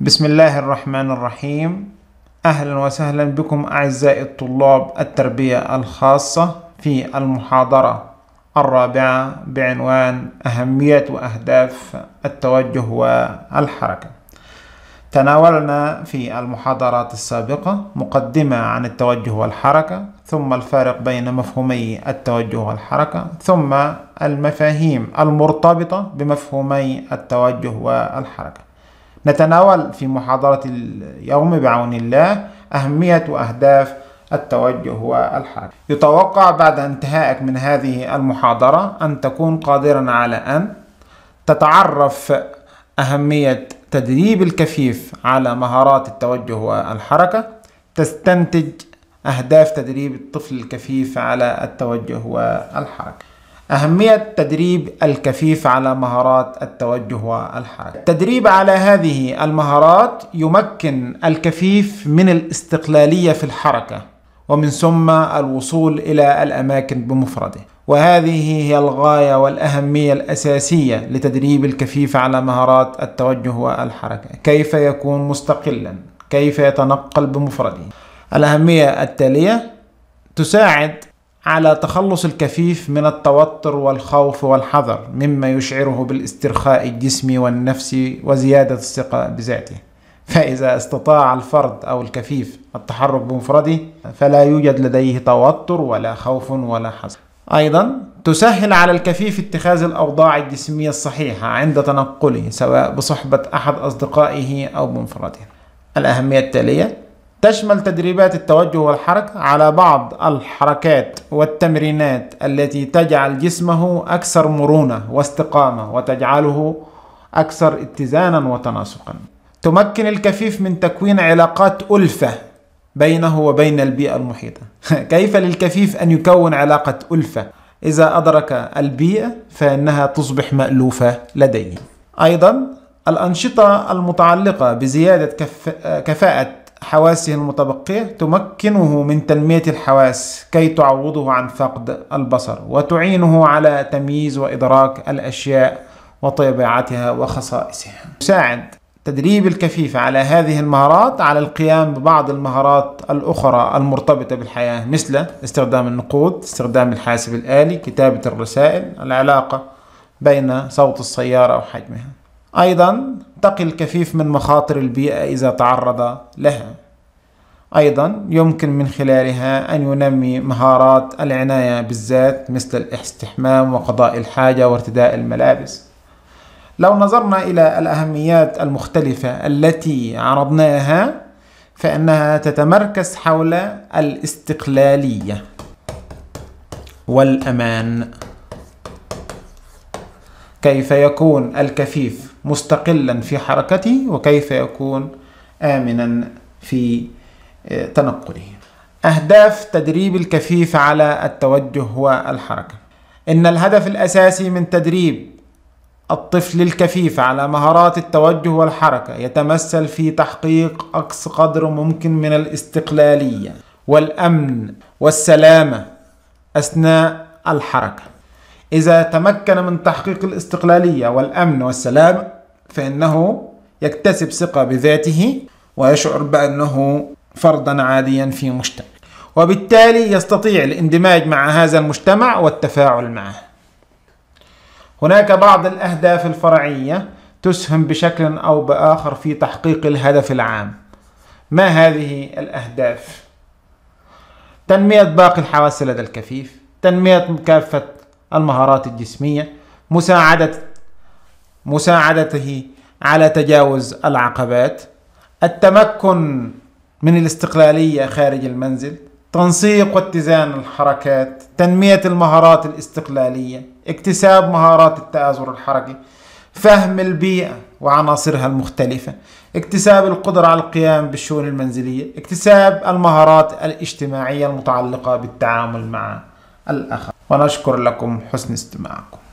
بسم الله الرحمن الرحيم أهلا وسهلا بكم أعزائي الطلاب التربية الخاصة في المحاضرة الرابعة بعنوان أهمية وأهداف التوجه والحركة تناولنا في المحاضرات السابقة مقدمة عن التوجه والحركة ثم الفارق بين مفهومي التوجه والحركة ثم المفاهيم المرتبطة بمفهومي التوجه والحركة نتناول في محاضرة اليوم بعون الله أهمية وأهداف التوجه والحركة. يتوقع بعد انتهائك من هذه المحاضرة أن تكون قادرا على أن تتعرف أهمية تدريب الكفيف على مهارات التوجه والحركة، تستنتج أهداف تدريب الطفل الكفيف على التوجه والحركة. أهمية تدريب الكفيف على مهارات التوجه والحركة. التدريب على هذه المهارات يمكن الكفيف من الاستقلالية في الحركة ومن ثم الوصول إلى الأماكن بمفرده. وهذه هي الغاية والأهمية الأساسية لتدريب الكفيف على مهارات التوجه والحركة. كيف يكون مستقلا؟ كيف يتنقل بمفرده؟ الأهمية التالية تساعد على تخلص الكفيف من التوتر والخوف والحذر مما يشعره بالاسترخاء الجسمي والنفسي وزيادة الثقة بذاته فإذا استطاع الفرد أو الكفيف التحرك بمفرده فلا يوجد لديه توتر ولا خوف ولا حذر أيضا تسهل على الكفيف اتخاذ الأوضاع الجسمية الصحيحة عند تنقله سواء بصحبة أحد أصدقائه أو بمفرده الأهمية التالية تشمل تدريبات التوجه والحركة على بعض الحركات والتمرينات التي تجعل جسمه أكثر مرونة واستقامة وتجعله أكثر اتزانا وتناسقا. تمكن الكفيف من تكوين علاقات ألفة بينه وبين البيئة المحيطة. كيف للكفيف أن يكون علاقة ألفة؟ إذا أدرك البيئة فإنها تصبح مألوفة لديه. أيضا الأنشطة المتعلقة بزيادة كف... كفاءة حواسه المتبقية تمكنه من تنمية الحواس كي تعوضه عن فقد البصر وتعينه على تمييز وإدراك الأشياء وطبيعتها وخصائصها يساعد تدريب الكفيف على هذه المهارات على القيام ببعض المهارات الأخرى المرتبطة بالحياة مثل استخدام النقود استخدام الحاسب الآلي كتابة الرسائل العلاقة بين صوت السيارة وحجمها أيضا يتقي الكفيف من مخاطر البيئة إذا تعرض لها أيضا يمكن من خلالها أن ينمي مهارات العناية بالذات مثل الاستحمام وقضاء الحاجة وارتداء الملابس لو نظرنا إلى الأهميات المختلفة التي عرضناها فإنها تتمركز حول الاستقلالية والأمان كيف يكون الكفيف مستقلا في حركته وكيف يكون آمنا في آه، تنقله أهداف تدريب الكفيف على التوجه والحركة إن الهدف الأساسي من تدريب الطفل الكفيف على مهارات التوجه والحركة يتمثل في تحقيق أقصى قدر ممكن من الاستقلالية والأمن والسلامة أثناء الحركة إذا تمكن من تحقيق الاستقلالية والأمن والسلامة فإنه يكتسب ثقة بذاته ويشعر بأنه فردا عاديا في مجتمع وبالتالي يستطيع الاندماج مع هذا المجتمع والتفاعل معه هناك بعض الأهداف الفرعية تسهم بشكل أو بآخر في تحقيق الهدف العام ما هذه الأهداف؟ تنمية باقي الحواس لدى الكفيف تنمية كافة المهارات الجسمية مساعدة مساعدته على تجاوز العقبات التمكن من الاستقلاليه خارج المنزل تنسيق واتزان الحركات تنميه المهارات الاستقلاليه اكتساب مهارات التآزر الحركي فهم البيئه وعناصرها المختلفه اكتساب القدره على القيام بالشؤون المنزليه اكتساب المهارات الاجتماعيه المتعلقه بالتعامل مع الاخر ونشكر لكم حسن استماعكم